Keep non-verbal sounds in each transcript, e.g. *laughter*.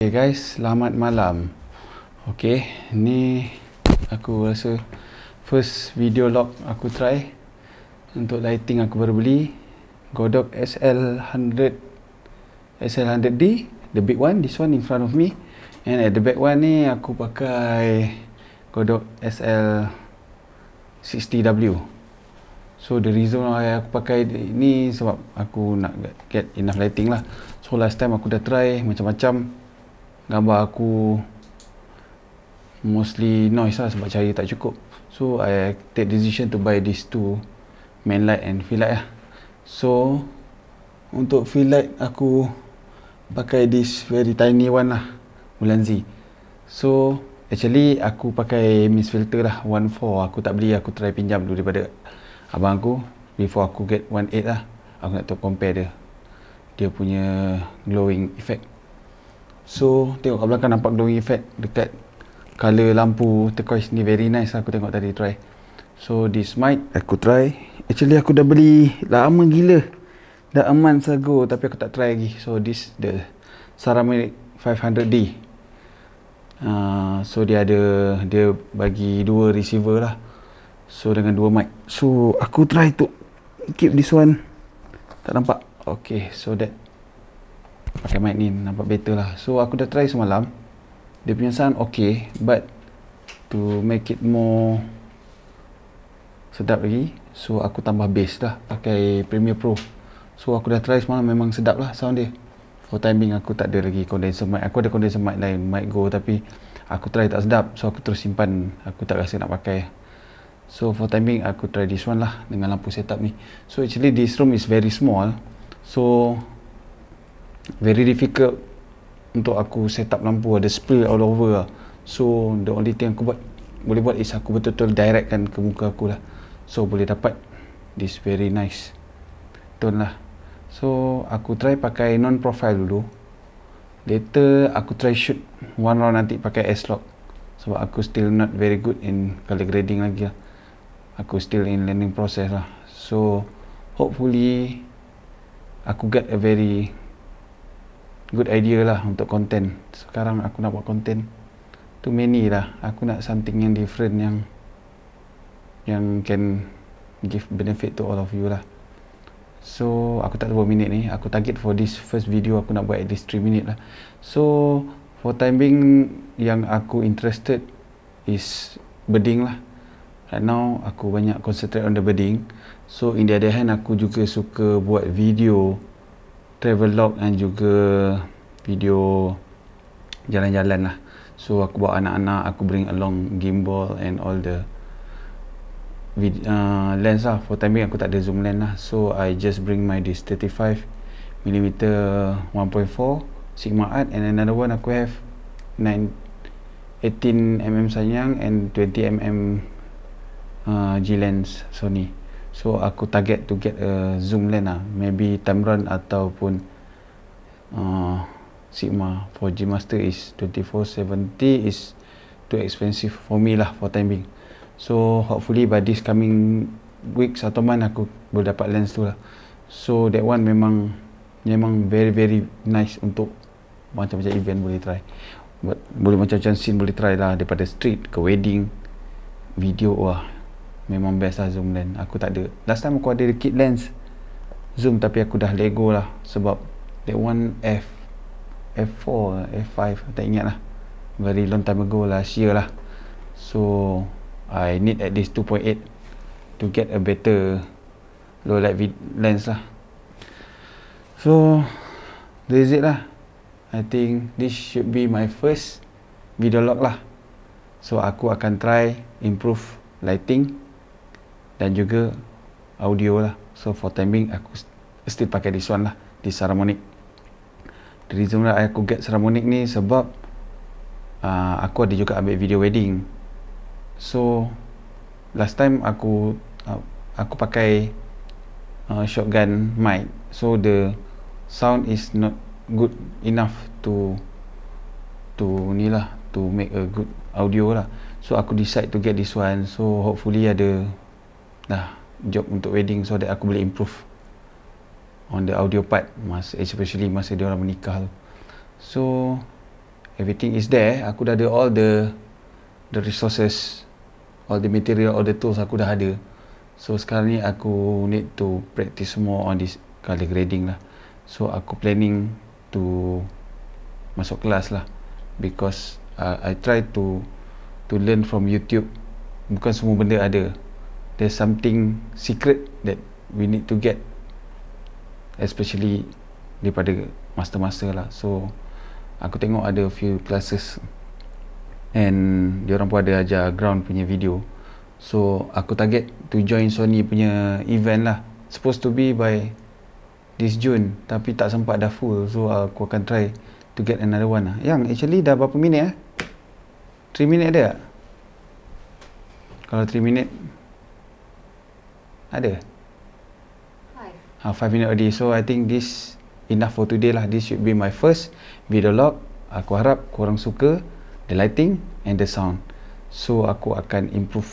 Okay guys, selamat malam. Okay, ni aku rasa first video log aku try untuk lighting aku baru beli Godox SL100 SL100D the big one this one in front of me and at the back one ni aku pakai godok SL 60W so the reason why aku pakai ni sebab aku nak get enough lighting lah so last time aku dah try macam-macam gambar aku mostly noise lah sebab cahaya tak cukup so I take decision to buy these two main light and fill light lah so untuk fill light aku pakai this very tiny one lah Ulan Z so actually aku pakai mist filter lah 1.4 aku tak beli aku try pinjam dulu daripada abang aku before aku get 1.8 lah aku nak to compare dia dia punya glowing effect So tengok kat belakang nampak glowing effect dekat color lampu turquoise ni very nice lah aku tengok tadi try. So this mic aku try. Actually aku dah beli lama gila. Dah a month ago tapi aku tak try lagi. So this the Saramic 500D. Uh, so dia ada dia bagi dua receiver lah. So dengan dua mic. So aku try to keep this one. Tak nampak. Okay so that pakai mic ni nampak better lah so aku dah try semalam dia punya sound okay but to make it more sedap lagi so aku tambah bass lah pakai Premiere Pro so aku dah try semalam memang sedap lah sound dia for timing aku tak ada lagi condenser mic aku ada condenser mic lain mic go tapi aku try tak sedap so aku terus simpan aku tak rasa nak pakai so for timing aku try this one lah dengan lampu setup ni so actually this room is very small so very difficult untuk aku set up lampu ada spill all over lah so the only thing aku buat boleh buat is aku betul-betul directkan ke muka aku lah so boleh dapat this very nice tone lah so aku try pakai non profile dulu later aku try shoot one round nanti pakai S-Lock sebab aku still not very good in color grading lagi lah aku still in learning process lah so hopefully aku get a very good idea lah untuk content sekarang aku nak buat content too many lah aku nak something yang different yang yang can give benefit to all of you lah so aku tak tahu minit ni aku target for this first video aku nak buat at least 3 minit lah so for time being yang aku interested is birding lah right now aku banyak concentrate on the birding so in the other hand aku juga suka buat video travel log dan juga video jalan-jalan lah so aku bawa anak-anak aku bring along gimbal and all the uh, lens lah for timing aku tak ada zoom lens lah so I just bring my this 35mm 1.4 Sigma Art and another one aku have 9 18mm Sanyang and 20mm uh, G lens Sony So aku target to get a zoom lens lah. Maybe Tamron ataupun uh, Sigma 4G Master is 2470 is too expensive for me lah for timing. So hopefully by this coming weeks atau month aku boleh dapat lens tu lah. So that one memang memang very very nice untuk macam-macam event boleh try. But, boleh macam-macam scene boleh try lah daripada street ke wedding video wah memang best lah zoom lens aku tak ada last time aku ada the kit lens zoom tapi aku dah lego lah sebab that one f f4 f5 tak ingat lah very long time ago last year lah so I need at least 2.8 to get a better low light lens lah so this is it lah I think this should be my first video log lah so aku akan try improve lighting dan juga audio lah. So for timing aku still pakai this one lah di Saramonic. The reason why aku get Saramonic ni sebab uh, aku ada juga ambil video wedding. So last time aku uh, aku pakai uh, shotgun mic. So the sound is not good enough to to ni lah to make a good audio lah. So aku decide to get this one. So hopefully ada lah job untuk wedding so that aku boleh improve on the audio part masa, especially masa dia orang menikah tu so everything is there aku dah ada all the the resources all the material all the tools aku dah ada so sekarang ni aku need to practice more on this color grading lah so aku planning to masuk kelas lah because uh, I try to to learn from YouTube bukan semua benda ada there's something secret that we need to get especially daripada master-master lah so aku tengok ada few classes and dia orang pun ada ajar ground punya video so aku target to join Sony punya event lah supposed to be by this June tapi tak sempat dah full so aku akan try to get another one lah yang actually dah berapa minit eh 3 minit ada tak? kalau 3 minit ada? Five. Ah, five minute already. So I think this enough for today lah. This should be my first video log. Aku harap korang suka the lighting and the sound. So aku akan improve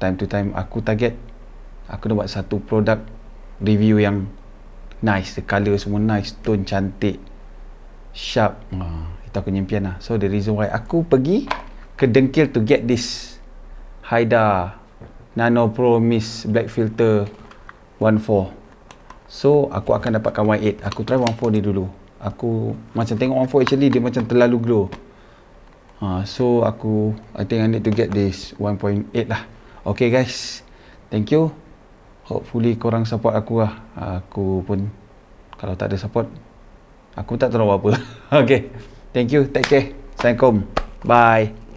time to time. Aku target aku nak buat satu product review yang nice. The color semua nice. Tone cantik. Sharp. Ah, itu aku impian lah. So the reason why aku pergi ke dengkil to get this Haidar Nano Pro Mist Black Filter 1.4 So aku akan dapatkan 8. Aku try 1.4 ni dulu Aku macam tengok 1.4 actually dia macam terlalu glow uh, So aku I think I need to get this 1.8 lah Okay guys Thank you Hopefully korang support aku lah Aku pun Kalau tak ada support Aku tak tahu apa *laughs* Okay Thank you Take care Assalamualaikum Bye